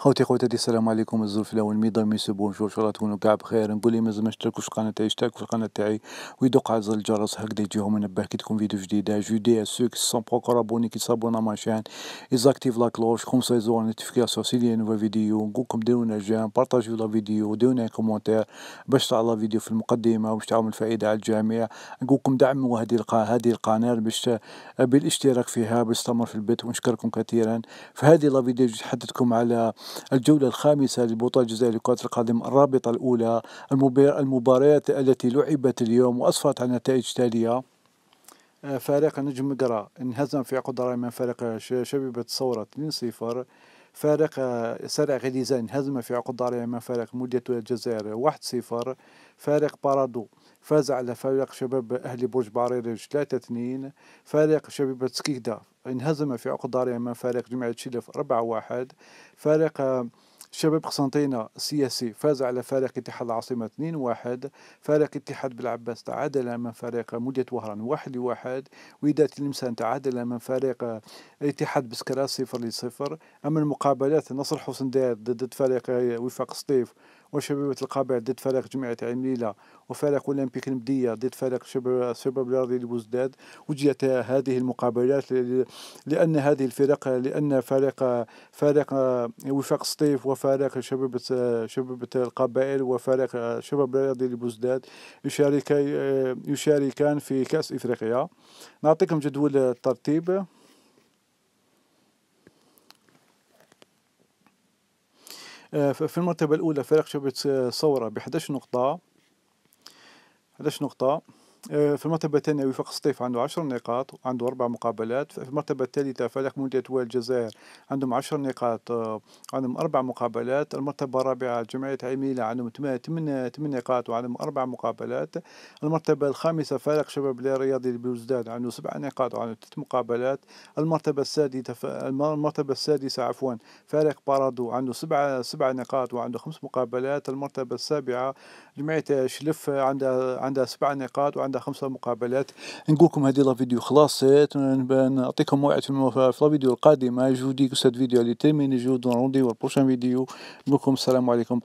خوتي خوتي السلام عليكم الزلف الاول ميضا ميسو بونجور شو تكونوا كاع بخير نقول لي مازال ما اشتركوش في القناه تاعي اشتركوا في القناه تاعي ويدق على زر الجرس هكذا يجيهم منبه كي تكون فيديو جديده جودي اسو كي سون بروكور ابوني كي تصابونا ما شان ايزاكتيف لا كلوش كوم سا نوتيفيكاسيون سي دي نوفا فيديو نقولكم ديروا لنا جيم بارطاجيو لا فيديو ديروا لنا كومونتير باش تاع لا فيديو في المقدمه باش تعمل فائده على الجميع نقولكم دعموا هذه القناه هذه القناه باش بالاشتراك فيها باش تستمر في البث ونشكركم كثيرا هذه لا فيديو حدثكم على الجولة الخامسة لبطولة الجزائر لكرة القدم الرابطة الأولى المباريات التي لعبت اليوم وأسفرت عن نتائج تالية آه، فريق نجم قرا انهزم في عقد من فريق شبيبة صورة 2-0 فارق سرع غليزان هزم في عقد من فارق مدة الجزائر واحد صفر فارق بارادو فاز على فارق شباب أهلي برج بعريرج ثلاثة اثنين فارق شباب سكيكدا انهزم في عقد من فارق جمعية شلف 4 واحد فريق شباب قسنطينة سياسي فاز على فريق اتحاد العاصمة 2-1 فريق اتحاد بالعباس تعادل أمام فريق مدية وهران 1-1 وداد تلمسان تعادل أمام فريق اتحاد بسكرا 0-0 أما المقابلات نصر حسن داد ضد فريق وفاق سطيف وشبيبة القابع ضد فريق جمعية عمليلة وفريق أولمبيك المدية ضد فريق شباب الرياضي لبوزداد وجدت هذه المقابلات لأن هذه الفرق لأن فريق فريق وفاق سطيف وفريق شباب شباب القبائل وفريق شباب الرياضي لبوزداد يشارك يشاركان في كأس إفريقيا نعطيكم جدول الترتيب آه، في المرتبة الأولى فريق شبكة صورة ب 11 نقطة 11 نقطة آه، في المرتبة الثانية وفاق الصيف عنده عشر نقاط وعنده أربع مقابلات في المرتبة الثالثة فريق مدينة وائل الجزائر عندهم عشر نقاط وعندهم آه، أربع مقابلات المرتبة الرابعة جمعية عميلة عندهم ثمان نقاط وعندهم أربع مقابلات المرتبة الخامسة فريق شباب الرياضي بوزداد عنده سبع نقاط وعنده ثلاث مقابلات المرتبة السادسة المرتبة السادسة عفوا فريق بارادو عنده سبع سبع نقاط وعنده خمس مقابلات المرتبة السابعة جمعية شلف عندها عندها سبع نقاط وعنده عندها خمسة مقابلات نقول لكم هذه لا فيديو خلاصت نعطيكم موعد في لا فيديو القادمة جودي كسد فيديو اللي تيمين جود ونوندي والبروشان فيديو نقول لكم السلام عليكم